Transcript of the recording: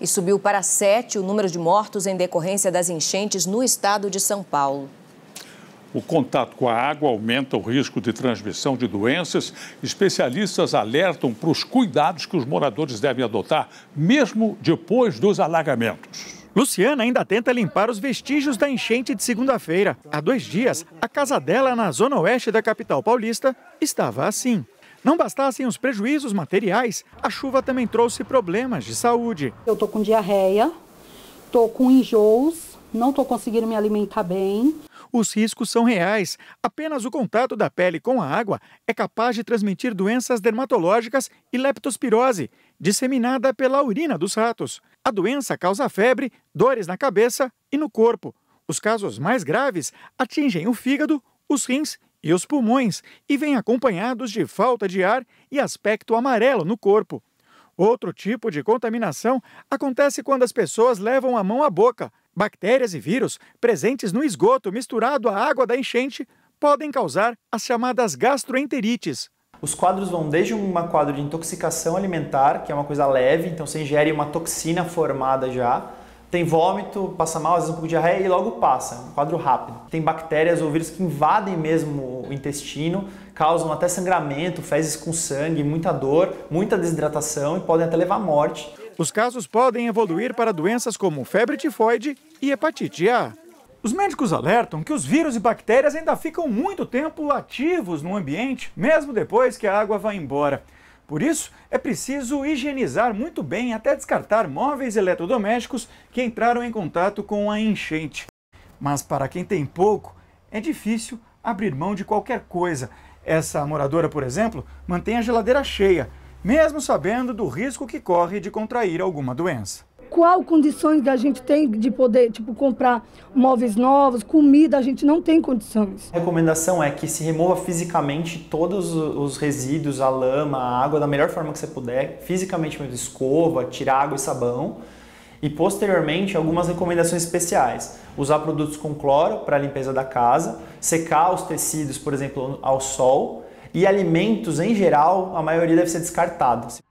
e subiu para sete o número de mortos em decorrência das enchentes no estado de São Paulo. O contato com a água aumenta o risco de transmissão de doenças. Especialistas alertam para os cuidados que os moradores devem adotar, mesmo depois dos alagamentos. Luciana ainda tenta limpar os vestígios da enchente de segunda-feira. Há dois dias, a casa dela, na zona oeste da capital paulista, estava assim. Não bastassem os prejuízos materiais, a chuva também trouxe problemas de saúde. Eu estou com diarreia, estou com enjoos, não estou conseguindo me alimentar bem. Os riscos são reais. Apenas o contato da pele com a água é capaz de transmitir doenças dermatológicas e leptospirose, disseminada pela urina dos ratos. A doença causa febre, dores na cabeça e no corpo. Os casos mais graves atingem o fígado, os rins e os pulmões e vêm acompanhados de falta de ar e aspecto amarelo no corpo. Outro tipo de contaminação acontece quando as pessoas levam a mão à boca. Bactérias e vírus presentes no esgoto misturado à água da enchente podem causar as chamadas gastroenterites. Os quadros vão desde um quadro de intoxicação alimentar, que é uma coisa leve, então você ingere uma toxina formada já, tem vômito, passa mal, às vezes um pouco de diarreia e logo passa, um quadro rápido. Tem bactérias ou vírus que invadem mesmo o intestino, causam até sangramento, fezes com sangue, muita dor, muita desidratação e podem até levar à morte. Os casos podem evoluir para doenças como febre tifoide e hepatite A. Os médicos alertam que os vírus e bactérias ainda ficam muito tempo ativos no ambiente, mesmo depois que a água vai embora. Por isso, é preciso higienizar muito bem até descartar móveis eletrodomésticos que entraram em contato com a enchente. Mas para quem tem pouco, é difícil abrir mão de qualquer coisa. Essa moradora, por exemplo, mantém a geladeira cheia, mesmo sabendo do risco que corre de contrair alguma doença qual condições a gente tem de poder, tipo, comprar móveis novos, comida, a gente não tem condições. A recomendação é que se remova fisicamente todos os resíduos, a lama, a água, da melhor forma que você puder, fisicamente mesmo, escova, tirar água e sabão. E posteriormente, algumas recomendações especiais. Usar produtos com cloro para a limpeza da casa, secar os tecidos, por exemplo, ao sol, e alimentos em geral, a maioria deve ser descartados.